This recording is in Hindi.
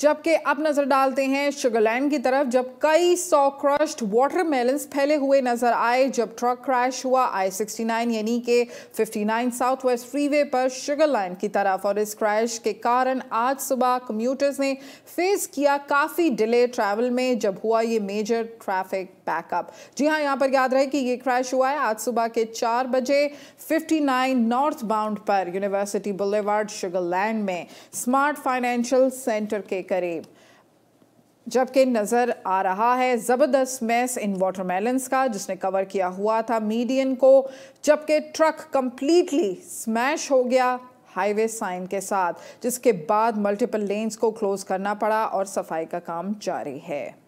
जबकि अब नजर डालते हैं शुगरलैंड की तरफ जब कई सौ क्रश्ड वाटरमेलन फैले हुए नजर आए जब ट्रक क्रैश हुआ I 69 nine fifty 59 south west freeway पर शुगरलैंड की तरफ और इस क्रैश के कारण आज सुबह कम्यूटर्स ने फेस किया काफ़ी डिले ट्रैवल में जब हुआ ये मेजर ट्रैफिक बैकअप जी हाँ यहाँ पर याद रहे कि ये क्रैश हुआ है आज सुबह के चार बजे नाइन नॉर्थ बाउंड पर यूनिवर्सिटी बुलेवार्ड शुगरलैंड में स्मार्ट फाइनेंशियल सेंटर के करीब जबकि नज़र आ रहा है ज़बरदस्त मैस इन वाटरमेलन्स का जिसने कवर किया हुआ था मीडियन को जबकि ट्रक कम्प्लीटली स्मैश हो गया हाईवे साइन के साथ जिसके बाद मल्टीपल लेन्स को क्लोज़ करना पड़ा और सफाई का काम जारी है